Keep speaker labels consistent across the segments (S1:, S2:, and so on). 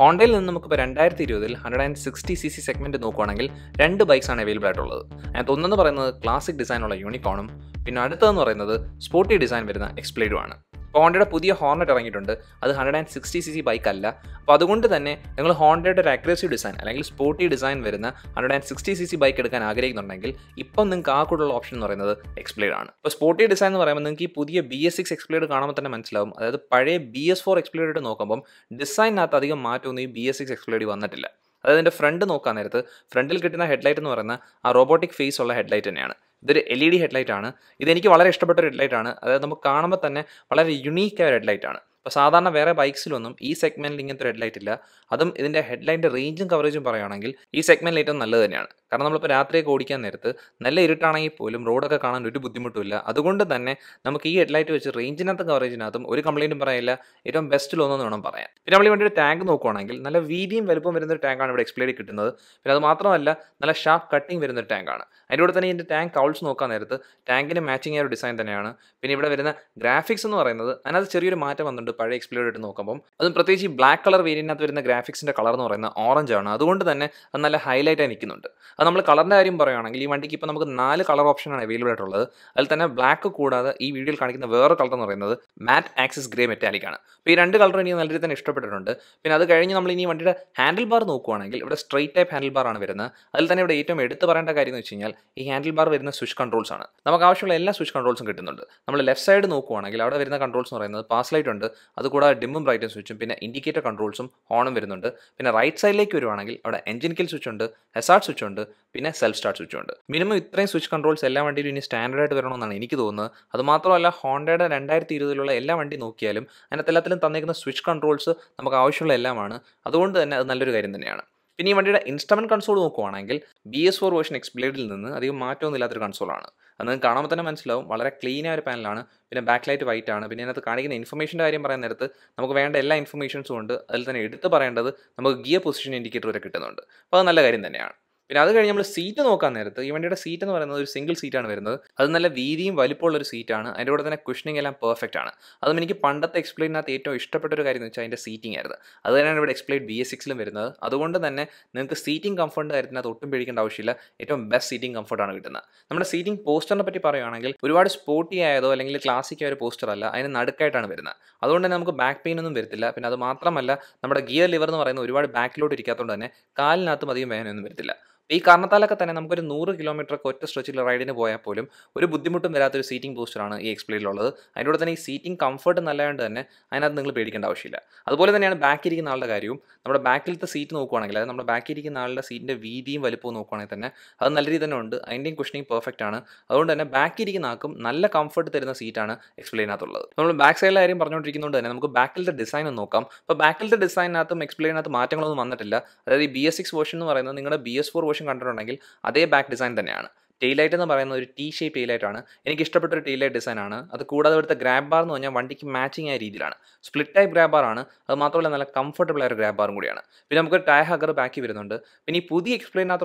S1: ഹോണ്ടയിൽ നിന്ന് നമുക്കിപ്പോൾ രണ്ടായിരത്തി ഇരുപതിൽ ഹൺഡ്രഡ് ആൻഡ് സിക്സ്റ്റി സി സി സെഗ്മെൻറ്റ് നോക്കുകയാണെങ്കിൽ രണ്ട് ബൈക്സാണ് അവൈലബിൾ ആയിട്ടുള്ളത് അതിനകത്ത് ഒന്നെന്ന് പറയുന്നത് ക്ലാസിക് ഡിസൈനുള്ള യൂണിക്കോണും പിന്നെ അടുത്തതെന്ന് പറയുന്നത് സ്പോർട്ടി ഡിസൈൻ വരുന്ന എക്സ്പ്ലേഡും ആണ് ഹോണ്ടയുടെ പുതിയ ഹോർണറ്റ് ഇറങ്ങിയിട്ടുണ്ട് അത് hundred and sixty C C ബൈക്ക് അല്ല അപ്പോൾ അതുകൊണ്ട് തന്നെ നിങ്ങൾ ഹോണ്ടയുടെ ഒരു അഗ്രസീവ് ഡിസൈൻ അല്ലെങ്കിൽ സ്പോർട്ടി ഡിസൈൻ വരുന്ന hundred and sixty C C bike എടുക്കാൻ ആഗ്രഹിക്കുന്നുണ്ടെങ്കിൽ ഇപ്പം നിങ്ങൾക്ക് ആ കൂടുതലുള്ള ഓപ്ഷൻ എന്ന് പറയുന്നത് എക്സ്പ്ലേഡ് ആണ് ഇപ്പോൾ സ്പോർട്ടി ഡിസൈൻ എന്ന് പറയുമ്പോൾ നിങ്ങൾക്ക് ഈ പുതിയ ബി എസ് സിക്സ് എക്സ്പ്ലേഡ് കാണുമ്പോൾ തന്നെ മനസ്സിലാവും അതായത് പഴയ ബി എസ് ഫോർ എക്സ്പ്ലേഡായിട്ട് നോക്കുമ്പം ഡിസൈനിനകത്ത് അധികം മാറ്റമൊന്നും ഈ ബി എസ് സിക്സ് എക്സ്പ്ലേഡ് വന്നിട്ടില്ല അതായത് എൻ്റെ ഫ്രണ്ട് നോക്കാൻ നേരത്ത് ഫ്രണ്ടിൽ കിട്ടുന്ന ഹെഡ്ലൈറ്റ് എന്ന് പറയുന്ന ആ റോബോട്ടിക് ഫേസ് ഉള്ള ഹെഡ്ലൈറ്റ് തന്നെയാണ് ഇതൊരു എൽ ഇ ഡി ഹെഡ്ലൈറ്റ് ആണ് ഇതെനിക്ക് വളരെ ഇഷ്ടപ്പെട്ട ഒരു ഹെഡ്ലൈറ്റ് ആണ് അതായത് നമുക്ക് കാണുമ്പോൾ തന്നെ വളരെ യുണീക്കായ ഒരു ഹെഡ്ലൈറ്റ് ആണ് ഇപ്പോൾ സാധാരണ വേറെ ബൈക്സിലൊന്നും ഈ സെഗ്മെൻറ്റിൽ ഇങ്ങനത്തെ ഹെഡ് ലൈറ്റ് ഇല്ല അതും ഇതിൻ്റെ ഹെഡ്ലൈറ്റിൻ്റെ റേഞ്ചും കവറേജും പറയുകയാണെങ്കിൽ ഈ സെഗ്മെൻറ്റ് ഏറ്റവും നല്ലത് തന്നെയാണ് കാരണം നമ്മളിപ്പോൾ രാത്രിയൊക്കെ ഓടിക്കാൻ നേരത്ത് നല്ല ഇരുട്ടാണെങ്കിൽ പോലും റോഡൊക്കെ കാണാൻ ഒരു ബുദ്ധിമുട്ടുമില്ല അതുകൊണ്ട് തന്നെ നമുക്ക് ഈ ഹെഡ് ലൈറ്റ് വെച്ച് റേഞ്ചിനകത്തും കവറേജിനകത്തും ഒരു കംപ്ലൈൻറ്റും പറയില്ല ഏറ്റവും ബെസ്റ്റിലൊന്നെന്ന് വേണം പറയാം പിന്നെ നമ്മൾ ഈ വണ്ടിയുടെ ടാങ്ക് നോക്കുവാണെങ്കിൽ നല്ല വീതിയും വലുപ്പം വരുന്ന ഒരു ടാങ്കാണ് ഇവിടെ എക്സ്പ്ലേഡിൽ കിട്ടുന്നത് പിന്നെ അത് മാത്രമല്ല നല്ല ഷാർപ്പ് കട്ടിങ് വരുന്ന ടാങ്കാണ് അതിൻ്റെ കൂടെ തന്നെ ഇതിൻ്റെ ടാങ്ക് കൗൾസ് നോക്കാൻ നേരത്ത് ടാങ്കിന് മാച്ചിങ് ആയ ഒരു ഡിസൈൻ തന്നെയാണ് പിന്നെ ഇവിടെ വരുന്ന ഗ്രാഫിക്സ് എന്ന് പറയുന്നത് അതിനകത്ത് ചെറിയൊരു മാറ്റം വന്നിട്ടുണ്ട് ഉണ്ട് പഴയ എക്സ്പ്ലോർ ആയിട്ട് നോക്കുമ്പോൾ അതും പ്രത്യേകിച്ച് ഈ ബ്ലാക്ക് കളർ വേരിയൻറ്റിനകത്ത് വരുന്ന ഗ്രാഫിക്സിൻ്റെ കളർ എന്ന് പറയുന്നത് ഓറഞ്ച് ആണ് അതുകൊണ്ട് തന്നെ അത് നല്ല ഹൈലൈറ്റ് ആയി നിൽക്കുന്നുണ്ട് അത് നമ്മൾ കളറിൻ്റെ കാര്യം പറയുകയാണെങ്കിൽ ഈ വണ്ടിക്ക് ഇപ്പോൾ നമുക്ക് നാല് കളർ ഓപ്ഷനാണ് അവൈലബിൾ ആയിട്ടുള്ളത് അതിൽ തന്നെ ബ്ലാക്ക് കൂടാതെ ഈ വീഡിയോയിൽ കാണിക്കുന്ന വേറെ കളർ എന്ന് പറയുന്നത് മാറ്റ് ആക്സിസ് ഗ്രേ മെറ്റാലിക് ആണ് അപ്പോൾ ഈ രണ്ട് കളർ എനിക്ക് നല്ല രീതിയിൽ തന്നെ ഇഷ്ടപ്പെട്ടിട്ടുണ്ട് പിന്നെ അത് കഴിഞ്ഞ് നമ്മൾ ഇനി വണ്ടിയുടെ ഹാൻഡിൽ ബാർ നോക്കുകയാണെങ്കിൽ ഇവിടെ സ്ട്രെയിറ്റ് ടൈപ്പ് ഹാൻഡിൽ ബാർ ആണ് വരുന്നത് അതിൽ തന്നെ ഇവിടെ ഏറ്റവും എടുത്തു പറയേണ്ട കാര്യം എന്ന് വെച്ച് കഴിഞ്ഞാൽ ഈ ഹാൻഡിൽ ബാർ വരുന്ന സ്വിച്ച് കൺട്രോൾസ് ആണ് നമുക്ക് ആവശ്യമുള്ള എല്ലാ സ്വിച്ച് കൺട്രോൾസും കിട്ടുന്നുണ്ട് നമ്മൾ ലെഫ്റ്റ് സൈഡ് നോക്കുകയാണെങ്കിൽ അവിടെ വരുന്ന കൺട്രോൾസ് എന്ന് പറയുന്നത് പാസ് ലൈറ്റ് ഉണ്ട് അതുകൂടാതെ ഡിമ്മും ബ്രൈറ്റും സ്വിച്ചും പിന്നെ ഇൻഡിക്കേറ്റർ കൺട്രോൾസും ഓണും വരുന്നുണ്ട് പിന്നെ റൈറ്റ് സൈഡിലേക്ക് വരുവാണെങ്കിൽ അവിടെ എഞ്ചിൻ കിൽ സ്വിച്ച് ഉണ്ട് എസാർട്ട് സ്വിച്ച് ഉണ്ട് പിന്നെ സെൽഫ് സ്റ്റാർട്ട് സ്വിച്ച് ഉണ്ട് മിനിമം ഇത്രയും സ്വിച്ച് കൺട്രോൾസ് എല്ലാ വണ്ടിയിലും ഇനി സ്റ്റാൻഡേർഡ് ആയിട്ട് വരണമെന്നാണ് എനിക്ക് തോന്നുന്നത് അതുമാത്രമല്ല ഹോണ്ടയുടെ രണ്ടായിരത്തി ഇരുപതിലുള്ള എല്ലാ വണ്ടി നോക്കിയാലും അതിനകത്ത് എല്ലാത്തിലും തന്നേക്കുന്ന സ്വിച്ച് കൺട്രോൾസ് നമുക്ക് ആവശ്യമുള്ള എല്ലാമാണ് അതുകൊണ്ട് തന്നെ അത് നല്ലൊരു കാര്യം തന്നെയാണ് പിന്നെ ഈ വണ്ടിയുടെ ഇൻസ്ട്രമെൻറ്റ് കൺസോൾ നോക്കുവാണെങ്കിൽ ബി എസ് ഫോർ വേർഷൻ എക്സ്പ്ലേഡിൽ നിന്ന് അധികം മാറ്റമൊന്നും ഇല്ലാത്തൊരു കൺസോളാണ് അത് നിങ്ങൾക്ക് കാണുമ്പോൾ തന്നെ മനസ്സിലാവും വളരെ ക്ലീനായ ഒരു പാനലാണ് പിന്നെ ബാക്ക് ലൈറ്റ് വൈറ്റ് ആണ് പിന്നെ അതിനകത്ത് കാണിക്കുന്ന ഇൻഫർമേഷൻ്റെ കാര്യം പറയാൻ നേരത്ത് നമുക്ക് വേണ്ട എല്ലാ ഇൻഫർമേഷൻസും ഉണ്ട് അതിൽ തന്നെ എടുത്ത് പറയേണ്ടത് നമുക്ക് ഗിയർ പൊസിഷൻ ഇൻഡിക്കേറ്റർ വരെ കിട്ടുന്നുണ്ട് അപ്പോൾ അത് നല്ല കാര്യം തന്നെയാണ് പിന്നെ അത് കഴിഞ്ഞ് നമ്മൾ സീറ്റ് നോക്കാൻ നേരത്ത് ഈ വണ്ടിയുടെ സീറ്റ് എന്ന് പറയുന്നത് ഒരു സിംഗിൾ സീറ്റാണ് വരുന്നത് അത് നല്ല വീതിയും വലിപ്പമുള്ള ഒരു സീറ്റാണ് അതിൻ്റെ കൂടെ തന്നെ കുഷനിങ് എല്ലാം പെർഫെക്റ്റ് ആണ് അതും എനിക്ക് പണ്ടത്തെ എക്സ്പ്ലെയിനകത്ത് ഏറ്റവും ഇഷ്ടപ്പെട്ട ഒരു കാര്യം എന്ന് വെച്ചാൽ അതിൻ്റെ സീറ്റിംഗ് ആയിരുന്നു അത് തന്നെയാണ് ഇവിടെ എക്സ്പ്ലെയിൻ ബി എസ് സിക്സിലും വരുന്നത് അതുകൊണ്ട് തന്നെ നിങ്ങൾക്ക് സീറ്റിംഗ് കംഫർട്ട് കാര്യത്തിനകത്ത് ഒട്ടും പേടിക്കേണ്ട ആവശ്യമില്ല ഏറ്റവും ബെസ്റ്റ് സീറ്റിംഗ് കംഫർട്ടാണ് കിട്ടുന്നത് നമ്മുടെ സീറ്റിംഗ് പോസ്റ്ററിനെ പറ്റി പറയുകയാണെങ്കിൽ ഒരുപാട് സ്പോർട്ടി ആയതോ അല്ലെങ്കിൽ ക്ലാസിക് ഒരു പോസ്റ്റർ അല്ല അതിന് നടുക്കായിട്ടാണ് വരുന്നത് അതുകൊണ്ട് തന്നെ നമുക്ക് ബാക്ക് പെയിൻ ഒന്നും വരത്തില്ല പിന്നെ അത് മാത്രമല്ല നമ്മുടെ ഗിയർ ലിവർ എന്ന് പറയുന്ന ഒരുപാട് ബാക്കിലോട്ട് ഇരിക്കാത്തതുകൊണ്ട് തന്നെ കാലിനകത്തും അധികം വേദനയൊന്നും വരത്തില്ല ഈ കാരണത്താലൊക്കെ തന്നെ നമുക്കൊരു നൂറ് കിലോമീറ്റർ ഒക്കെ ഒറ്റ സ്ട്രെച്ചിൽ റൈഡിന് പോയാൽ പോലും ഒരു ബുദ്ധിമുട്ടും വരാത്തൊരു സീറ്റിംഗ് പോസ്റ്ററാണ് ഈ എക്സ്പ്ലേയിലുള്ളത് അതിനോട് തന്നെ ഈ സീറ്റിംഗ് കംഫർട്ട് നല്ലതുകൊണ്ട് തന്നെ അതിനകത്ത് നിങ്ങൾ പേടിക്കേണ്ട ആവശ്യമില്ല അതുപോലെ തന്നെയാണ് ബാക്കിൽ ഇരിക്കുന്ന ആളുടെ കാര്യവും നമ്മുടെ ബാക്കിലത്തെ സീറ്റ് നോക്കുവാണെങ്കിൽ അതായത് നമ്മുടെ ബാക്കിൽ ഇരിക്കുന്ന ആളുടെ സീറ്റിൻ്റെ വീതിയും വലുപ്പവും നോക്കുവാണെങ്കിൽ തന്നെ അത് നല്ല രീതി തന്നെ ഉണ്ട് അതിൻ്റെയും കുഷ്ണിങ് പെർഫെക്റ്റ് ആണ് അതുകൊണ്ട് തന്നെ ബാക്കിൽ ഇരിക്കുന്ന ആൾക്കും നല്ല കംഫർട്ട് തരുന്ന സീറ്റാണ് എക്സ്പ്ലെയിനകത്തുള്ളത് നമ്മൾ ബാക്ക് സൈഡിലെ കാര്യം പറഞ്ഞുകൊണ്ടിരിക്കുന്നത് തന്നെ നമുക്ക് ബാക്കിലത്തെ ഡിസൈൻ ഒന്ന് നോക്കാം അപ്പോൾ ബാക്കിലത്തെ ഡിസൈനകത്തും എക്സ്പ്ലെയിനകത്ത് മാറ്റങ്ങളൊന്നും വന്നിട്ടില്ല അതായത് ഈ ബി എസ് സിക്സ് വേർഷൻ എന്ന് പറയുന്നത് നിങ്ങളുടെ ബി എസ് ഫോർ പോർഷൻ കണ്ടിട്ടുണ്ടെങ്കിൽ അതേ ബാക്ക് ഡിസൈൻ തന്നെയാണ് ടെയിലൈറ്റ് എന്ന് പറയുന്ന ഒരു ടി ഷേപ്പ് ടെയിലൈറ്റാണ് എനിക്ക് ഇഷ്ടപ്പെട്ട ഒരു ടെയിലൈറ്റ് ഡിസൈനാണ് അത് കൂടാതെ ഇവിടുത്തെ ഗ്രാബ് ബാർ എന്ന് പറഞ്ഞാൽ വണ്ടിക്ക് മാച്ചിങ് ആയ രീതിയിലാണ് സ്പ്ലിറ്റ് ടൈപ്പ് ഗ്രാബ് ബാർ ആണ് അത് മാത്രമല്ല നല്ല കംഫർട്ടബിൾ ആയ ഒരു ഗ്രാബ് ബാറും കൂടിയാണ് പിന്നെ നമുക്ക് ടയർ ഹഗർ ബാക്കി വരുന്നുണ്ട് പിന്നെ ഈ പുതിയ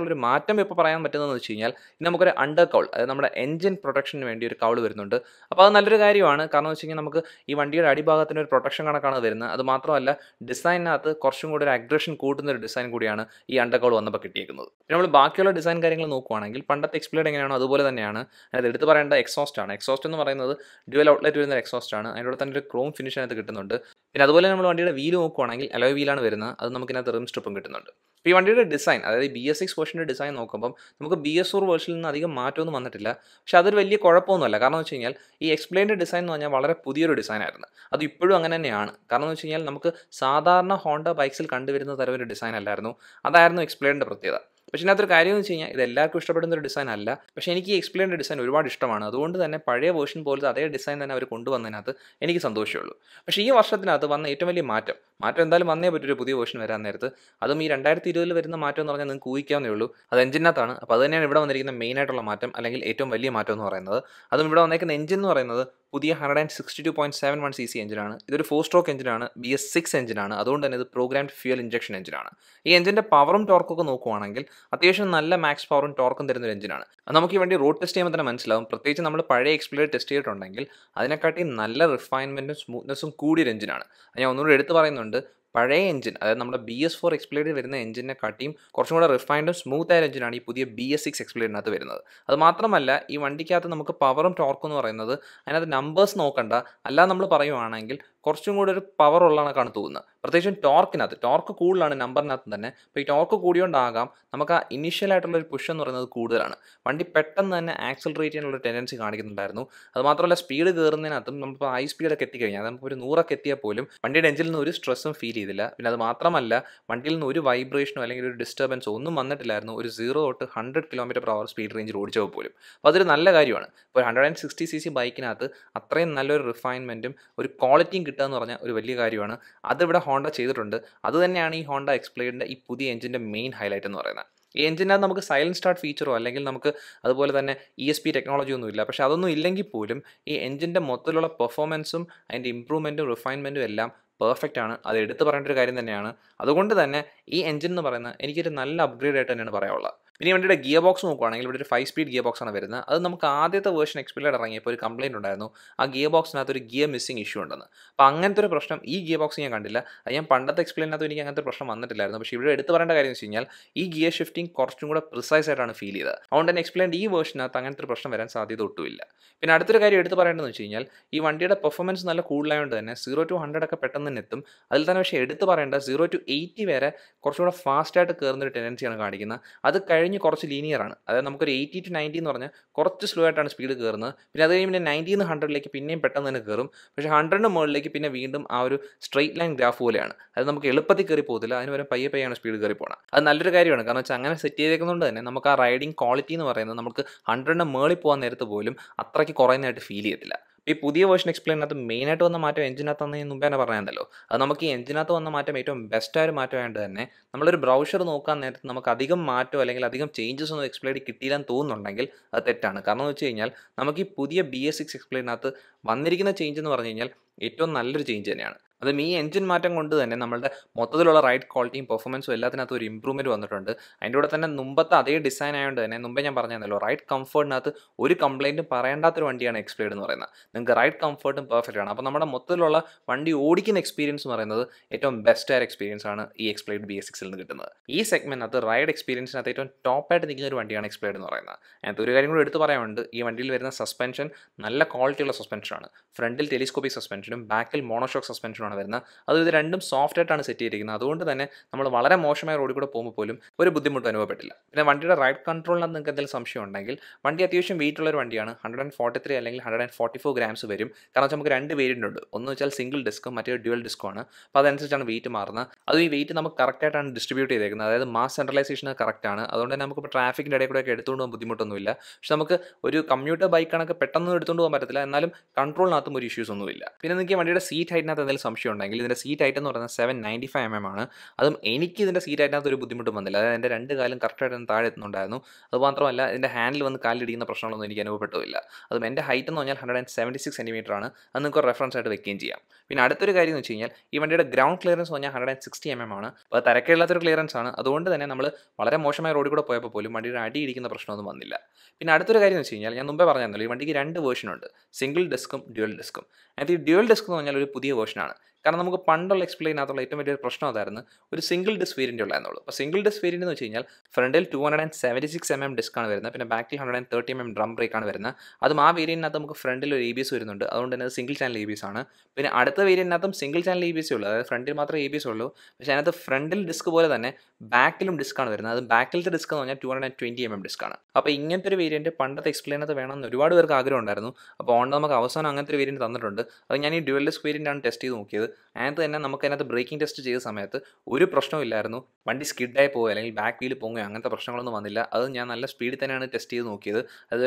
S1: ഒരു മാറ്റം ഇപ്പോൾ പറയാൻ പറ്റുന്നതെന്ന് വെച്ച് കഴിഞ്ഞാൽ ഇനി നമുക്കൊരു അണ്ടർ കൗൾ അതായത് നമ്മുടെ എഞ്ചിൻ പ്രൊട്ടക്ഷന് വേണ്ടി ഒരു കൗൾ വരുന്നുണ്ട് അപ്പോൾ അത് നല്ലൊരു കാര്യമാണ് കാരണം വെച്ച് കഴിഞ്ഞാൽ നമുക്ക് ഈ വണ്ടിയുടെ അടിഭാഗത്തിന് ഒരു പ്രൊട്ടക്ഷൻ കണക്കാണ് വരുന്നത് അത് മാത്രമല്ല ഡിസൈനിനകത്ത് കുറച്ചും കൂടി ഒരു അഗ്രഷൻ കൂട്ടുന്ന ഒരു ഡിസൈൻ കൂടിയാണ് ഈ അണ്ടർ കൗൾ വന്നപ്പോൾ കിട്ടിയിരിക്കുന്നത് പിന്നെ നമ്മൾ ബാക്കിയുള്ള ഡിസൈൻ കാര്യങ്ങൾ നോക്കുവാണെങ്കിൽ പണ്ടത്തെ എക്സ്പ്ലെയിൻ ഔട്ട്ലെറ്റ് എങ്ങനെയാണോ അതുപോലെ തന്നെയാണ് അതായത് എടുത്ത് പറയേണ്ട എക്സോസ്റ്റ് ആണ് എക്സോസ്റ്റ് എന്ന് പറയുന്നത് ഡ്യുവൽ ഔട്ട്ലെറ്റ് വരുന്ന എക്സോസ്റ്റ് ആണ് അതിനോട് തന്നെ ഒരു ക്രോം ഫിനിഷ് അതിനകത്ത് കിട്ടുന്നുണ്ട് പിന്നെ അതുപോലെ നമ്മൾ വണ്ടിയുടെ വീല് നോക്കുവാണെങ്കിൽ അലോയ് വീലാണ് വരുന്നത് അത് ഇതിനകത്ത് റിം സ്ട്രിപ്പും കിട്ടുന്നുണ്ട് ഈ വണ്ടിയുടെ ഡിസൈൻ അതായത് ബി എസ് സിക്സ് വേർഷൻ്റെ ഡിസൈൻ നോക്കുമ്പോൾ നമുക്ക് ബി എസ് ഫോർ വേർഷനിൽ നിന്ന് അധികം മാറ്റമൊന്നും വന്നിട്ടില്ല പക്ഷേ അതൊരു വലിയ കുഴപ്പമൊന്നുമല്ല കാരണം എന്ന് വെച്ച് കഴിഞ്ഞാൽ ഈ എക്സ്പ്ലെയിൻ്റെ ഡിസൈൻ എന്ന് പറഞ്ഞാൽ വളരെ പുതിയൊരു ഡിസൈനായിരുന്നു അത് ഇപ്പോഴും അങ്ങനെ തന്നെയാണ് കാരണം എന്ന് വെച്ച് കഴിഞ്ഞാൽ നമുക്ക് സാധാരണ ഹോണ്ട ബൈക്സിൽ കണ്ടുവരുന്ന തരം ഒരു ഡിസൈൻ അല്ലായിരുന്നു അതായിരുന്നു എക്സ്പ്ലെയിൻ്റെ പ്രത്യേകത പക്ഷേ ഒരു കാര്യം എന്ന് വെച്ച് കഴിഞ്ഞാൽ ഇത് എല്ലാവർക്കും ഇഷ്ടപ്പെടുന്ന ഒരു ഡിസൈൻ അല്ല പക്ഷേ എനിക്ക് എക്സ്പ്ലെയിൻ്റെ ഡിസൈൻ ഒരുപാട് ഇഷ്ടമാണ് അതുകൊണ്ട് തന്നെ പഴയ വേർഷൻ പോലത്തെ അതേ ഡിസൈൻ തന്നെ അവർ കൊണ്ടുവന്നതിനകത്ത് എനിക്ക് സന്തോഷമുള്ളൂ പക്ഷേ ഈ വർഷത്തിനകത്ത് വന്ന ഏറ്റവും വലിയ മാറ്റം മാറ്റം എന്തായാലും വന്നേ പറ്റൂ പുതിയ വേർഷൻ വരാൻ നേരത്ത് അതും ഈ രണ്ടായിരത്തി ഇരുപതിൽ വരുന്ന മാറ്റം എന്ന് പറഞ്ഞാൽ നിങ്ങൾക്ക് ഊഹിക്കാവുന്നേ ഉള്ളൂ അത് എഞ്ചിനകത്താണ് അപ്പോൾ അത് തന്നെയാണ് ഇവിടെ വന്നിരിക്കുന്ന മെയിൻ ആയിട്ടുള്ള മാറ്റം അല്ലെങ്കിൽ ഏറ്റവും വലിയ മാറ്റം എന്ന് പറയുന്നത് അതും ഇവിടെ വന്നേക്കുന്ന എഞ്ചിൻ എന്ന് പറയുന്നത് പുതിയ hundred and sixty two point seven one C C എഞ്ചിനാണ് ഇതൊരു ഫോർ സ്ട്രോക്ക് എഞ്ചിനാണ് ബി എസ് സിക്സ് എഞ്ചിനാണ് അതുകൊണ്ട് തന്നെ ഇത് പ്രോഗ്രാംഡ് ഫ്യൂൽ ഇഞ്ചക്ഷൻ എഞ്ചിനാണ് ഈ എഞ്ചിൻ്റെ പവറും ടോർക്കും ഒക്കെ നോക്കുവാണെങ്കിൽ അത്യാവശ്യം നല്ല മാക്സ് പവറും ടോർക്കും തരുന്ന ഒരു എഞ്ചിനാണ് നമുക്ക് ഈ വണ്ടി റോഡ് ടെസ്റ്റ് ചെയ്യുമ്പോൾ തന്നെ മനസ്സിലാവും പ്രത്യേകിച്ച് നമ്മൾ പഴയ എക്സ്പ്ലോർ ടെസ്റ്റ് ചെയ്തിട്ടുണ്ടെങ്കിൽ അതിനെക്കാട്ടി നല്ല റിഫൈൻമെൻറ്റും സ്മൂത്ത്നെസ്സും കൂടിയൊരു എഞ്ചിനാണ് ഞാൻ ഒന്നുകൂടി എടുത്ത് പറയുന്നുണ്ട് പറയുന്നുണ്ട് പഴയ എഞ്ചിൻ അതായത് നമ്മുടെ ബി എസ് ഫോർ എക്സ്പ്ലേഡ് വരുന്ന എഞ്ചിനെ കാട്ടിയും കുറച്ചും കൂടെ റിഫൈൻഡും സ്മൂത്ത് ആയ എഞ്ചിനാണ് ഈ പുതിയ ബി എസ് സിക്സ് എക്സ്പ്ലേഡിനകത്ത് വരുന്നത് അത് മാത്രമല്ല ഈ വണ്ടിക്കകത്ത് നമുക്ക് പവറും ടോർക്കും എന്ന് പറയുന്നത് അതിനകത്ത് നമ്പേഴ്സ് നോക്കണ്ട അല്ലാതെ നമ്മൾ പറയുവാണെങ്കിൽ കുറച്ചും കൂടെ ഒരു പവർ ഉള്ളതാണ് കണക്കാണ് പ്രത്യേകിച്ചും ടോർക്കിനകത്ത് ടോർക്ക് കൂടുതലാണ് നമ്പറിനകത്ത് തന്നെ അപ്പോൾ ഈ ടോർക്ക് കൂടിയോണ്ടാകാം നമുക്ക് ആ ഇനീഷ്യൽ ആയിട്ടുള്ള ഒരു പുഷ് എന്ന് പറയുന്നത് കൂടുതലാണ് വണ്ടി പെട്ടെന്ന് തന്നെ ആക്സലറേറ്റ് ചെയ്യാനുള്ള ടെൻഡൻസി കാണിക്കുന്നുണ്ടായിരുന്നു അതുമാത്രമല്ല സ്പീഡ് കയറുന്നതിനകത്തും നമ്മളിപ്പോൾ ഹൈ സ്പീഡൊക്കെ എത്തിക്കഴിഞ്ഞാൽ നമുക്ക് ഒരു നൂറൊക്കെ എത്തിയാൽ പോലും വണ്ടിയുടെ എഞ്ചിൽ നിന്ന് ഒരു സ്ട്രെസ്സും ഫീൽ ചെയ്തില്ല പിന്നെ അത് മാത്രമല്ല വണ്ടിയിൽ നിന്ന് ഒരു വൈബ്രേഷനോ അല്ലെങ്കിൽ ഒരു ഡിസ്റ്റർബൻസോ ഒന്നും വന്നിട്ടില്ലായിരുന്നു ഒരു സീറോ തൊട്ട് hundred kilometre per hour speed range ഓടിച്ചപ്പോൾ പോലും അപ്പോൾ അതൊരു നല്ല കാര്യമാണ് ഇപ്പോൾ hundred and sixty C C ബൈക്കിനകത്ത് അത്രയും നല്ലൊരു റിഫൈൻമെൻറ്റും ഒരു ക്വാളിറ്റിയും കിട്ടുക എന്ന് പറഞ്ഞാൽ ഒരു വലിയ കാര്യമാണ് അതിവിടെ ഹോൺ ഹോണ്ട ചെയ്തിട്ടുണ്ട് അതുതന്നെയാണ് ഈ ഹോണ്ട എക്സ്പ്ലേഡിൻ്റെ ഈ പുതിയ എഞ്ചിൻ്റെ മെയിൻ ഹൈലൈറ്റ് എന്ന് പറയുന്നത് ഈ എഞ്ചിനകത്ത് നമുക്ക് സൈലൻസ് സ്റ്റാർട്ട് ഫീച്ചറോ അല്ലെങ്കിൽ നമുക്ക് അതുപോലെ തന്നെ ഇ എസ് പി ടെക്നോളജി ഒന്നും ഇല്ല പക്ഷേ അതൊന്നും ഇല്ലെങ്കിൽ പോലും ഈ എഞ്ചിൻ്റെ മൊത്തത്തിലുള്ള പെർഫോമൻസും അതിൻ്റെ ഇമ്പ്രൂവ്മെൻറ്റും റിഫൈൻമെൻറ്റും എല്ലാം പെർഫെക്റ്റ് ആണ് അത് എടുത്തു പറയേണ്ട ഒരു കാര്യം തന്നെയാണ് അതുകൊണ്ട് തന്നെ ഈ എഞ്ചിൻ എന്ന് പറയുന്നത് എനിക്കൊരു നല്ല അപ്ഗ്രേഡ് ആയിട്ട് തന്നെയാണ് പറയാനുള്ളത് പിന്നെ വണ്ടിയുടെ ഗിയർ ബോക്സ് നോക്കുകയാണെങ്കിൽ ഇവിടെ ഒരു ഫൈവ് സ്പീഡ് ഗിയർ ബോക്സ് ആണ് വരുന്നത് അത് നമുക്ക് ആദ്യത്തെ വേർഷൻ എക്സ്പീരിയഡ് ഇറങ്ങിയപ്പോൾ ഒരു കംപ്ലൈൻറ്റ് ഉണ്ടായിരുന്നു ആ ഗിയർ ബോക്സിനകത്ത് ഒരു ഗിയർ മിസ്സിംഗ് ഇഷ്യൂ ഉണ്ടെന്ന് അപ്പോൾ അങ്ങനത്തെ ഒരു പ്രശ്നം ഈ ഗിയർ ബോക്സ് ഞാൻ കണ്ടില്ല അത് ഞാൻ പണ്ടത്തെ എക്സ്പ്ലെയിനകത്ത് എനിക്ക് അങ്ങനത്തെ പ്രശ്നം വന്നിട്ടില്ലായിരുന്നു പക്ഷേ ഇവിടെ എടുത്ത് പറയേണ്ട കാര്യം എന്ന് വെച്ച് കഴിഞ്ഞാൽ ഈ ഗിയർ ഷിഫ്റ്റിംഗ് കുറച്ചും കൂടെ പ്രിസൈസ് ആയിട്ടാണ് ഫീൽ ചെയ്തത് അതുകൊണ്ട് തന്നെ എക്സ്പ്ലൈൻഡ് ഈ വേർഷനകത്ത് അങ്ങനത്തെ ഒരു പ്രശ്നം വരാൻ സാധ്യത ഒട്ടുമില്ല പിന്നെ അടുത്തൊരു കാര്യം എടുത്ത് പറയേണ്ടതെന്ന് വെച്ച് കഴിഞ്ഞാൽ ഈ വണ്ടിയുടെ പെർഫോമൻസ് നല്ല കൂടുതലായതുകൊണ്ട് തന്നെ സീറോ ടു ഹൺഡ്രഡ് ഒക്കെ പെട്ടെന്ന് തന്നെ എത്തും അതിൽ തന്നെ പക്ഷേ എടുത്ത് പറയേണ്ട സീറോ ടു എയ്റ്റി വരെ കുറച്ചുകൂടെ ഫാസ്റ്റായിട്ട് കയറുന്ന ഒരു ടെൻഡൻസിയാണ് കാണിക്കുന്നത് അത് കഴിഞ്ഞ് കുറച്ച് ലീനിയറാണ് അതായത് നമുക്കൊരു എയ്റ്റി ടു നയൻറ്റി എന്ന് പറഞ്ഞാൽ കുറച്ച് സ്ലോ ആയിട്ടാണ് സ്പീഡ് കയറുന്നത് പിന്നെ അത് കഴിഞ്ഞ് പിന്നെ നയൻറ്റിയിൽ നിന്ന് ഹൺഡ്രഡിലേക്ക് പിന്നെയും പെട്ടെന്ന് തന്നെ കയറും പക്ഷേ ഹൺഡ്രഡിന് മുകളിലേക്ക് പിന്നെ വീണ്ടും ആ ഒരു സ്ട്രെയിറ്റ് ലൈൻ ഗ്രാഫ് പോലെയാണ് അത് നമുക്ക് എളുപ്പത്തിൽ കയറി പോകത്തില്ല അതിന് വരെ പയ്യെ പയ്യാണ് സ്പീഡ് കയറി പോകണം അത് നല്ലൊരു കാര്യമാണ് കാരണം വെച്ചാൽ അങ്ങനെ സെറ്റ് ചെയ്തേക്കുന്നതുകൊണ്ട് തന്നെ നമുക്ക് ആ റൈഡിങ് ക്വാളിറ്റി എന്ന് പറയുന്നത് നമുക്ക് ഹൺഡ്രഡിന് മുകളിൽ പോകാൻ നേരത്ത് പോലും അത്രയ്ക്ക് കുറയുന്നതായിട്ട് ഫീൽ ചെയ്യത്തില്ല ഈ പുതിയ വേർഷൻ എക്സ്പ്ലെയിനകത്ത് മെയിനായിട്ട് വന്ന മാറ്റം എഞ്ചിനകത്ത് വന്നതിന് മുമ്പേ തന്നെ പറഞ്ഞതല്ലോ അത് നമുക്ക് ഈ എഞ്ചിനകത്ത് വന്ന മാറ്റം ഏറ്റവും ബെസ്റ്റ് ബെസ്റ്റായ ഒരു മാറ്റമായിട്ട് തന്നെ നമ്മളൊരു ബ്രൗഷർ നോക്കാൻ നേരത്ത് നമുക്ക് അധികം മാറ്റം അല്ലെങ്കിൽ അധികം ചേഞ്ചസ് ഒന്നും എക്സ്പ്ലെയിൻ കിട്ടിയില്ലെന്ന് തോന്നുന്നുണ്ടെങ്കിൽ അത് തെറ്റാണ് കാരണം എന്ന് വെച്ച് കഴിഞ്ഞാൽ നമുക്ക് ഈ പുതിയ ബി എസ് സിക്സ് എക്സ്പ്ലെയിനകത്ത് വന്നിരിക്കുന്ന ചേഞ്ച് എന്ന് പറഞ്ഞു കഴിഞ്ഞാൽ ഏറ്റവും നല്ലൊരു ചേഞ്ച് തന്നെയാണ് അതും ഈ എഞ്ചിൻ മാറ്റം കൊണ്ട് തന്നെ നമ്മളുടെ മൊത്തത്തിലുള്ള റൈഡ് ക്വാളിറ്റിയും പെർഫോമൻസും എല്ലാത്തിനകത്ത് ഒരു ഇമ്പ്രൂവ്മെൻറ്റ് വന്നിട്ടുണ്ട് അതിൻ്റെ കൂടെ തന്നെ മുമ്പത്തെ അതേ ഡിസൈൻ ആയതുകൊണ്ട് തന്നെ മുമ്പേ ഞാൻ പറഞ്ഞതല്ലോ റൈഡ് കംഫർട്ടിനകത്ത് ഒരു കംപ്ലൈൻറ്റും പറയേണ്ടാത്തൊരു വണ്ടിയാണ് എക്സ്പ്ലേഡ് എന്ന് പറയുന്നത് നിങ്ങൾക്ക് റൈഡ് കംഫർട്ടും പെർഫെക്റ്റ് ആണ് അപ്പോൾ നമ്മുടെ മൊത്തത്തിലുള്ള വണ്ടി ഓടിക്കുന്ന എക്സ്പീരിയൻസ് എന്ന് പറയുന്നത് ഏറ്റവും ബെസ്റ്റ് ആയ എക്സ്പീരിയൻസ് ആണ് ഈ എക്സ്പ്ലേഡ് ബി എസ് സിക്സിൽ നിന്ന് കിട്ടുന്നത് ഈ സെഗ്മെൻറ്റിനകത്ത് റൈഡ് എക്സ്പീരിയൻസിനകത്ത് ഏറ്റവും ടോപ്പായിട്ട് നിൽക്കുന്ന ഒരു വണ്ടിയാണ് എക്സ്പ്ലേഡ് എന്ന് പറയുന്നത് അതിനകത്ത് ഒരു കാര്യം കൂടി എടുത്ത് പറയാനുണ്ട് ഈ വണ്ടിയിൽ വരുന്ന സസ്പെൻഷൻ നല്ല ക്വാളിറ്റിയുള്ള സസ്പെൻഷനാണ് ഫ്രണ്ടിൽ ടെലിസ്കോപ്പിക് സസ്പെൻഷനും ബാക്കിൽ മോണോഷോക്ക് സസ്പെൻഷനും മാത്രമാണ് വരുന്നത് അത് ഇത് രണ്ടും സോഫ്റ്റ് ആയിട്ടാണ് സെറ്റ് ചെയ്തിരിക്കുന്നത് അതുകൊണ്ട് തന്നെ നമ്മൾ വളരെ മോശമായ റോഡിൽ കൂടെ പോകുമ്പോൾ പോലും ഒരു ബുദ്ധിമുട്ട് അനുഭവപ്പെട്ടില്ല പിന്നെ വണ്ടിയുടെ റൈഡ് കൺട്രോളിനകത്ത് നിങ്ങൾക്ക് എന്തെങ്കിലും സംശയം ഉണ്ടെങ്കിൽ വണ്ടി അത്യാവശ്യം വെയിറ്റുള്ള ഒരു വണ്ടിയാണ് ഹൺഡ്രഡ് ആൻഡ് ഫോർട്ടി ത്രീ അല്ലെങ്കിൽ hundred and forty four grams വരും കാരണം നമുക്ക് രണ്ട് വേരിയൻ്റ് ഉണ്ട് ഒന്ന് വെച്ചാൽ സിംഗിൾ ഡിസ്കും മറ്റേ ഡ്യുവൽ ഡിസ്കുമാണ് ആണ് അപ്പോൾ അതനുസരിച്ചാണ് വെയിറ്റ് മാറുന്നത് അത് ഈ വെയിറ്റ് നമുക്ക് കറക്റ്റായിട്ടാണ് ഡിസ്ട്രിബ്യൂട്ട് ചെയ്തേക്കുന്നത് അതായത് മാസ് സെൻട്രലൈസേഷൻ കറക്റ്റ് ആണ് അതുകൊണ്ട് തന്നെ നമുക്ക് ട്രാഫിക്കിൻ്റെ ഇടയിൽ കൂടെ ഒക്കെ എടുത്തുകൊണ്ട് പോകാൻ ബുദ്ധിമുട്ടൊന്നുമില്ല പക്ഷെ നമുക്ക് ഒരു കമ്മ്യൂട്ടർ ബൈക്കാണൊക്കെ പെട്ടെന്ന് എടുത്തുകൊണ്ട് പോകാൻ പറ്റത്തില്ല എന്നാലും കൺട്രോളിനകത്തും ഒരു ഇഷ്യൂസ് ഒന്നുമില്ല പിന്നെ നിങ്ങൾക്ക് വണ്ടിയുടെ സീറ്റ് ഹൈറ്റിനകത്ത് എന്തെങ്കിലും സംശയം ഉണ്ടെങ്കിൽ ഇതിൻ്റെ സീറ്റ് ഹൈറ്റ് എന്ന് പറയുന്നത് seven ninety five M M ആണ് അതും എനിക്ക് ഇതിൻ്റെ സീറ്റ് ഹൈറ്റിനകത്ത് ഒരു ബുദ്ധിമുട്ടും വന്നില്ല അതായത് എൻ്റെ രണ്ട് കാലും കറക്റ്റായിട്ട് താഴെ എത്തുന്നുണ്ടായിരുന്നു അതുമാത്രമല്ല ഇതിൻ്റെ ഹാൻഡിൽ വന്ന് കാലിടിക്കുന്ന പ്രശ്നങ്ങളൊന്നും എനിക്ക് അനുഭവപ്പെട്ടില്ല അതും എൻ്റെ ഹൈറ്റ് എന്ന് പറഞ്ഞാൽ hundred and seventy six centimetre ആണ് അത് നിങ്ങൾക്ക് റെഫറൻസ് ആയിട്ട് വെക്കുകയും ചെയ്യാം പിന്നെ അടുത്തൊരു കാര്യം എന്ന് വെച്ച് കഴിഞ്ഞാൽ ഈ വണ്ടിയുടെ ഗ്രൗണ്ട് ക്ലിയറൻസ് എന്ന് പറഞ്ഞാൽ hundred and sixty M M ആണ് അത് തിരക്കില്ലാത്തൊരു ക്ലിയറൻസ് ആണ് അതുകൊണ്ട് തന്നെ നമ്മൾ വളരെ മോശമായ റോഡിൽ കൂടെ പോയപ്പോൾ പോലും വണ്ടിയുടെ അടി ഇടിക്കുന്ന പ്രശ്നമൊന്നും വന്നില്ല പിന്നെ അടുത്തൊരു കാര്യം എന്ന് വെച്ച് കഴിഞ്ഞാൽ ഞാൻ മുമ്പേ പറഞ്ഞല്ലോ ഈ വണ്ടിക്ക് രണ്ട് വേർഷൻ ഉണ്ട് സിംഗിൾ ഡെസ്കും ഡ്യുവൽ ഡെസ്കും ഈ ഡ്യുവൽ ഡെസ്ക് എന്ന് പറഞ്ഞാൽ ഒരു പുതിയ വേർഷനാണ് കാരണം നമുക്ക് പണ്ടുള്ള എക്സ്പ്ലെയിനകത്തുള്ള ഏറ്റവും വലിയൊരു പ്രശ്നം അതായിരുന്നു ഒരു സിംഗിൾ ഡിസ്ക് വേരിയൻ്റ് ഉള്ളതെന്നുള്ളൂ അപ്പോൾ സിംഗിൾ ഡിസ്ക് വേരിയൻ്റ് എന്ന് വെച്ച് കഴിഞ്ഞാൽ ഫ്രണ്ടിൽ two hundred and seventy six M M ഡിസ്ക്കാണ് വരുന്നത് പിന്നെ ബാക്കിൽ hundred and thirty M M drum ബ്രേക്കാണ് വരുന്നത് അതും ആ വേരിയൻറ്റിനകത്ത് നമുക്ക് ഫ്രണ്ടിൽ ഒരു എ ബി എസ് വരുന്നുണ്ട് അതുകൊണ്ട് തന്നെ single channel A B S ആണ് പിന്നെ അടുത്ത വേരിയൻറ്റിനകത്തും single channel A B S ഉള്ളൂ അതായത് ഫ്രണ്ടിൽ മാത്രമേ എ ബി എസ് ഉള്ളൂ പക്ഷേ അതിനകത്ത് ഫ്രണ്ടിൽ ഡിസ്ക് പോലെ തന്നെ ബാക്കിലും ആണ് വരുന്നത് അത് ബാക്കിലത്തെ ഡിസ്ക് എന്ന് പറഞ്ഞാൽ two hundred and twenty M M ഡിസ്ക്കാണ് അപ്പോൾ ഇങ്ങനത്തെ ഒരു വേരിയൻറ്റ് പണ്ടത്തെ എക്സ്പ്ലെയിനകത്ത് വേണമെന്ന് ഒരുപാട് പേർക്ക് ആഗ്രഹം ഉണ്ടായിരുന്നു അപ്പോൾ ഓൺ നമുക്ക് അവസാനം അങ്ങനത്തെ ഒരു വേരിയൻറ്റ് തന്നിട്ടുണ്ട് അത് ഞാൻ ഈ ഡ്യുവൽ ഡിസ്ക് വേരിയൻ്റ് ആണ് ടെസ്റ്റ് ചെയ്ത് നോക്കിയത് അതിനകത്ത് തന്നെ നമുക്ക് അതിനകത്ത് ബ്രേക്കിംഗ് ടെസ്റ്റ് ചെയ്ത സമയത്ത് ഒരു പ്രശ്നമില്ലായിരുന്നു വണ്ടി സ്കിഡായി പോകുക അല്ലെങ്കിൽ ബാക്ക് വീൽ പൊങ്ങുകയോ അങ്ങനത്തെ പ്രശ്നങ്ങളൊന്നും വന്നില്ല അത് ഞാൻ നല്ല സ്പീഡിൽ തന്നെയാണ് ടെസ്റ്റ് ചെയ്ത് നോക്കിയത്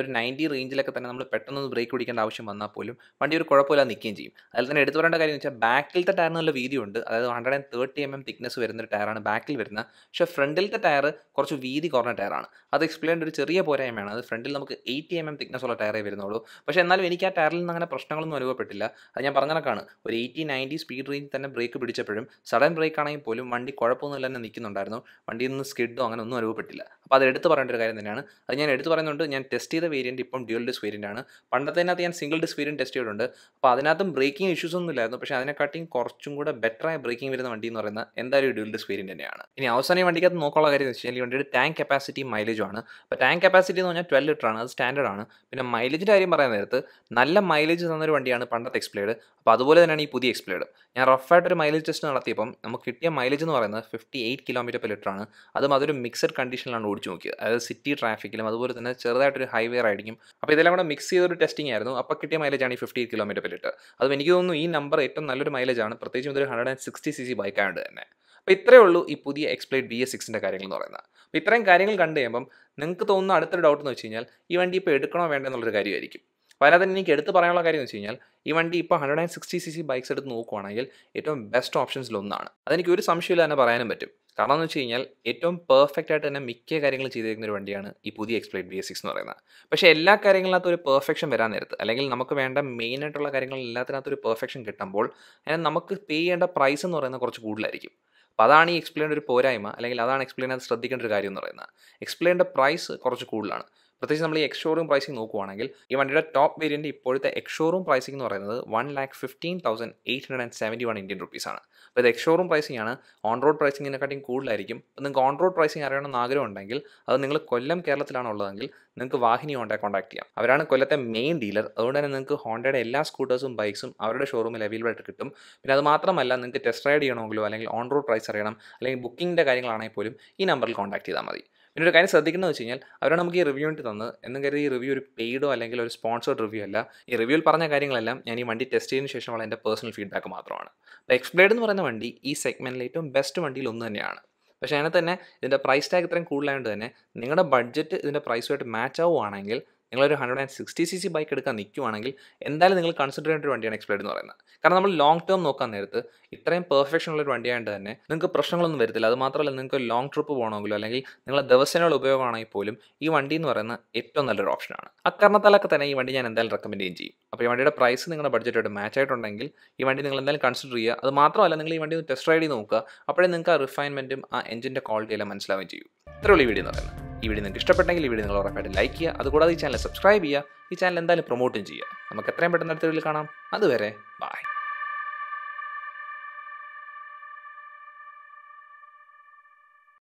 S1: ഒരു നയൻറ്റി റേഞ്ചിലൊക്കെ തന്നെ നമ്മൾ പെട്ടെന്ന് ബ്രേക്ക് പിടിക്കേണ്ട ആവശ്യം വന്നാൽ പോലും വണ്ടി ഒരു കുഴപ്പമില്ല നിൽക്കുകയും ചെയ്യും അതിൽ തന്നെ എടുത്തു പറയേണ്ട കാര്യം വെച്ചാൽ ബാക്കിലത്തെ ടയറിന് നല്ല വീതിയുണ്ട് അതായത് hundred and thirty M M thickness വരുന്ന ടയറാണ് ബാക്കിൽ വരുന്നത് പക്ഷേ ഫ്രണ്ടിലത്തെ ടയർ കുറച്ച് വീതി കുറഞ്ഞ ടയറാണ് അത് എക്സ്പ്ലെയിൻ ഒരു ചെറിയ പോരായ്മയാണ് അത് ഫ്രണ്ടിൽ നമുക്ക് എയ്റ്റി എം എം തിക്നെസ് ഉള്ള ടയറേ വരുന്നുള്ളൂ പക്ഷേ എന്നാലും എനിക്ക് ആ ടയറിൽ നിന്ന് അങ്ങനെ പ്രശ്നങ്ങളൊന്നും അനുഭവപ്പെട്ടില്ല അത് ഞാൻ പറഞ്ഞ കണക്കാണ് ഒരു എയ്റ്റി നയൻറ്റി സ്പീഡ് റേഞ്ച് തന്നെ ബ്രേക്ക് പിടിച്ചപ്പോഴും സഡൻ ബ്രേക്ക് ആണെങ്കിൽ പോലും വണ്ടി കുഴപ്പമൊന്നുമില്ല തന്നെ നിൽക്കുന്നുണ്ടായിരുന്നു വണ്ടിയിൽ നിന്ന് സ്കിഡോ അങ്ങനെ ഒന്നും അനുഭവപ്പെട്ടില്ല അപ്പോൾ അത് എടുത്ത് പറയേണ്ട ഒരു കാര്യം തന്നെയാണ് അത് ഞാൻ എടുത്ത് പറയുന്നുണ്ട് ഞാൻ ടെസ്റ്റ് ചെയ്ത വേരിയൻറ്റ് ഇപ്പം ഡ്യൂൽ ഡിസ്ക് വേരിയൻറ്റാണ് ആണ് പണ്ടത്തേനകത്ത് ഞാൻ സിംഗിൾ ഡിസ്ക് വേരിയൻറ്റ് ടെസ്റ്റ് ചെയ്തിട്ടുണ്ട് അപ്പോൾ അതിനകത്തും ബ്രേക്കിംഗ് ഇഷ്യൂസ് ഒന്നും ഇല്ലായിരുന്നു പക്ഷേ അതിനെക്കാട്ടിയും കുറച്ചും കൂടെ ബെറ്ററായ ബ്രേക്കിംഗ് വരുന്ന വണ്ടി എന്ന് പറയുന്നത് എന്തായാലും ഡ്യൂൽ ഡിസ്ക് വേരിയൻറ്റ് തന്നെയാണ് ഇനി അവസാനം വണ്ടിക്കകത്ത് നോക്കാനുള്ള കാര്യം എന്ന് വെച്ച് കഴിഞ്ഞാൽ വണ്ടിയുടെ ടാങ്ക് കപ്പാസിറ്റിയും മൈലേജും ആണ് അപ്പോൾ ടാങ്ക് കപ്പാസിറ്റി എന്ന് പറഞ്ഞാൽ ട്വൽവ് ലിറ്റർ ആണ് അത് സ്റ്റാൻഡേർഡ് ആണ് പിന്നെ മൈലേജിൻ്റെ കാര്യം പറയുന്ന നേരത്ത് നല്ല മൈലേജ് തന്നൊരു വണ്ടിയാണ് പണ്ടത്തെ എക്സ്പ്ലേഡ് അപ്പോൾ അതുപോലെ തന്നെയാണ് ഈ പുതിയ എക്സ്പ്ലേഡ് ഞാൻ റഫായിട്ടൊരു മൈലേജ് ടെസ്റ്റ് നടത്തിയപ്പം നമുക്ക് കിട്ടിയ മൈലേജ് എന്ന് പറയുന്നത് fifty eight kilometre per litre ആണ് അതും അതൊരു മിക്സഡ് കണ്ടീഷനിലാണ് ഓടിച്ചു നോക്കിയത് അതായത് സിറ്റി ട്രാഫിക്കിലും അതുപോലെ തന്നെ ചെറുതായിട്ടൊരു ഹൈവേ ആയിരിക്കും അപ്പോൾ ഇതെല്ലാം കൂടെ മിക്സ് ചെയ്തൊരു ടെസ്റ്റിംഗ് ആയിരുന്നു അപ്പോൾ കിട്ടിയ മൈലേജ് ആണ് ഈ fifty eight kilometre per litre അതും എനിക്ക് തോന്നുന്നു ഈ നമ്പർ ഏറ്റവും നല്ലൊരു മൈലേജ് ആണ് പ്രത്യേകിച്ചും ഇതൊരു hundred and sixty C C bike ആയതുകൊണ്ട് തന്നെ അപ്പോൾ ഇത്രയേ ഉള്ളൂ ഈ പുതിയ എക്സ്പ്ലേറ്റ് ബി എസ് സിക്സിൻ്റെ കാര്യങ്ങൾ എന്ന് പറയുന്നത് അപ്പോൾ ഇത്രയും കാര്യങ്ങൾ കണ്ടു കഴിയുമ്പം നിങ്ങൾക്ക് തോന്നുന്ന അടുത്തൊരു ഡൗട്ട് എന്ന് വെച്ച് കഴിഞ്ഞാൽ ഈ വണ്ടി ഇപ്പോൾ എടുക്കണോ വേണ്ടെന്നുള്ളൊരു കാര്യമായിരിക്കും അപ്പോൾ അതിനകത്ത് എനിക്ക് എടുത്ത് പറയാനുള്ള കാര്യം എന്ന് വെച്ച് കഴിഞ്ഞാൽ ഈ വണ്ടി ഇപ്പോൾ hundred and sixty C C bikes എടുത്ത് നോക്കുവാണെങ്കിൽ ഏറ്റവും ബെസ്റ്റ് ഓപ്ഷൻസിലൊന്നാണ് ഒന്നാണ് അതെനിക്ക് ഒരു സംശയമില്ല തന്നെ പറയാനും പറ്റും കാരണം എന്ന് വെച്ച് കഴിഞ്ഞാൽ ഏറ്റവും പെർഫെക്റ്റ് ആയിട്ട് തന്നെ മിക്ക കാര്യങ്ങൾ ചെയ്തിരിക്കുന്ന ഒരു വണ്ടിയാണ് ഈ പുതിയ എക്സ്പ്ലേറ്റ് ബി എസ് സിക്സ് എന്ന് പറയുന്നത് പക്ഷേ എല്ലാ കാര്യങ്ങളിനകത്ത് ഒരു പെർഫെക്ഷൻ വരാൻ നേരത്ത് അല്ലെങ്കിൽ നമുക്ക് വേണ്ട മെയിൻ ആയിട്ടുള്ള കാര്യങ്ങൾ എല്ലാത്തിനകത്ത് ഒരു പെർഫെക്ഷൻ കിട്ടുമ്പോൾ അതിന് നമുക്ക് പേ ചെയ്യേണ്ട പ്രൈസ് എന്ന് പറയുന്നത് കുറച്ച് കൂടുതലായിരിക്കും അപ്പോൾ അതാണ് ഈ എക്സ്പ്ലെയിൻ്റെ ഒരു പോരായ്മ അല്ലെങ്കിൽ അതാണ് എക്സ്പ്ലെയിൻ അത് ശ്രദ്ധിക്കേണ്ട ഒരു കാര്യം എന്ന് പറയുന്നത് എക്സ്പ്ലെയിൻ്റെ പ്രൈസ് കുറച്ച് കൂടുതലാണ് പ്രത്യേകിച്ച് നമ്മൾ ഈ എക്സ് ഷോറൂം പ്രൈസിങ് നോക്കുവാണെങ്കിൽ ഈ വണ്ടിയുടെ ടോപ്പ് വേരിയൻ്റ് ഇപ്പോഴത്തെ എക്സ് ഷോറൂം പ്രൈസിംഗ് എന്ന് പറയുന്നത് one lakh fifteen thousand eight hundred and seventy one Indian റുപ്പീസാണ് അപ്പോൾ ഇത് എക്സ് ഷോറൂം പ്രൈസിംഗ് ആണ് ഓൺ റോഡ് പ്രൈസിങ്ങിനെക്കാട്ടിയും കൂടുതലായിരിക്കും അപ്പോൾ നിങ്ങൾക്ക് ഓൺ റോഡ് പ്രൈസിംഗ് അറിയണമെന്ന് ആഗ്രഹം ഉണ്ടെങ്കിൽ അത് നിങ്ങൾ കൊല്ലം കേരളത്തിലാണ് ഉള്ളതെങ്കിൽ നിങ്ങൾക്ക് വാഹിനി ഹോണ്ട കോൺടാക്ട് ചെയ്യാം അവരാണ് കൊല്ലത്തെ മെയിൻ ഡീലർ അതുകൊണ്ട് തന്നെ നിങ്ങൾക്ക് ഹോണ്ടയുടെ എല്ലാ സ്കൂട്ടേഴ്സും ബൈക്സും അവരുടെ ഷോറൂമിൽ അവൈലബിൾ ആയിട്ട് കിട്ടും പിന്നെ അത് മാത്രമല്ല നിങ്ങൾക്ക് ടെസ്റ്റ് റൈഡ് ചെയ്യണമെങ്കിലോ അല്ലെങ്കിൽ ഓൺ റോഡ് പ്രൈസ് അറിയണം അല്ലെങ്കിൽ ബുക്കിങ്ങിൻ്റെ കാര്യങ്ങളാണെങ്കിൽ പോലും ഈ നമ്പറിൽ കോൺടാക്ട് ചെയ്താൽ മതി പിന്നെ ഒരു കാര്യം ശ്രദ്ധിക്കുന്നത് വെച്ച് കഴിഞ്ഞാൽ അവരാണ് നമുക്ക് ഈ റിവ്യൂ വേണ്ടി തന്നത് എന്നും കരുതി ഈ റിവ്യൂ ഒരു പെയ്ഡോ അല്ലെങ്കിൽ ഒരു സ്പോൺസർഡ് റിവ്യൂ അല്ല ഈ റിവ്യൂവിൽ പറഞ്ഞ കാര്യങ്ങളെല്ലാം ഞാൻ ഈ വണ്ടി ടെസ്റ്റ് ചെയ്തതിന് ശേഷമുള്ള എൻ്റെ പേഴ്സണൽ ഫീഡ്ബാക്ക് മാത്രമാണ് അപ്പോൾ എക്സ്പ്ലേഡ് എന്ന് പറയുന്ന വണ്ടി ഈ സെഗ്മെൻറ്റിലെ ഏറ്റവും ബെസ്റ്റ് വണ്ടിയിൽ ഒന്ന് തന്നെയാണ് പക്ഷേ അതിനെ തന്നെ ഇതിൻ്റെ പ്രൈസ് ടാഗ് ഇത്രയും കൂടുതലായതുകൊണ്ട് തന്നെ നിങ്ങളുടെ ബഡ്ജറ്റ് ഇതിൻ്റെ പ്രൈസുമായിട്ട് മാച്ച് ആവുകയാണെങ്കിൽ നിങ്ങളൊരു hundred and sixty C C bike എടുക്കാൻ നിൽക്കുവാണെങ്കിൽ എന്തായാലും നിങ്ങൾ കൺസിഡർ ചെയ്യേണ്ട ഒരു വണ്ടിയാണ് എക്സ്പ്ലേഡ് എന്ന് പറയുന്നത് കാരണം നമ്മൾ ലോങ് ടേം നോക്കാൻ നേരത്ത് ഇത്രയും പെർഫെക്ഷൻ ഉള്ള ഒരു വണ്ടിയായിട്ട് തന്നെ നിങ്ങൾക്ക് പ്രശ്നങ്ങളൊന്നും വരത്തില്ല അത് മാത്രമല്ല നിങ്ങൾക്ക് ലോങ് ട്രിപ്പ് പോകണമെങ്കിലും അല്ലെങ്കിൽ നിങ്ങളെ ദിവസങ്ങളുടെ ഉപയോഗമാണെങ്കിൽ പോലും ഈ വണ്ടി എന്ന് പറയുന്ന ഏറ്റവും നല്ലൊരു ഓപ്ഷനാണ് അക്കാരണത്താലൊക്കെ തന്നെ ഈ വണ്ടി ഞാൻ എന്തായാലും റെക്കമെൻഡ് ചെയ്യും അപ്പോൾ ഈ വണ്ടിയുടെ പ്രൈസ് നിങ്ങളുടെ ബഡ്ജറ്റായിട്ട് മാച്ച് ആയിട്ടുണ്ടെങ്കിൽ ഈ വണ്ടി നിങ്ങൾ എന്തായാലും കൺസിഡർ ചെയ്യുക അത് മാത്രമല്ല നിങ്ങൾ ഈ വണ്ടി ഒന്ന് ടെസ്റ്റ് റൈഡ് ചെയ്ത് നോക്കുക അപ്പോഴേ നിങ്ങൾക്ക് ആ റിഫൈൻമെൻറ്റും ആ എഞ്ചിൻ്റെ ക്വാളിറ്റി എല്ലാം മനസ്സിലാവുകയും ചെയ്യും ഇത്രയുള്ള ഈ വീഡിയോ എന്ന് പറയുന്നത് ഈ വീഡിയോ നിങ്ങൾക്ക് ഇഷ്ടപ്പെട്ടെങ്കിൽ ഈ വീഡിയോ നിങ്ങൾ ഉറപ്പായിട്ട് ലൈക്ക് ചെയ്യുക അതുകൂടാതെ ഈ ചാനൽ സബ്സ്ക്രൈബ് ചെയ്യുക ഈ ചാനൽ എന്തായാലും പ്രൊമോട്ടും ചെയ്യുക നമുക്ക് എത്രയും പെട്ടെന്ന് അടുത്ത വീഡിയോയിൽ കാണാം അതുവരെ ബൈ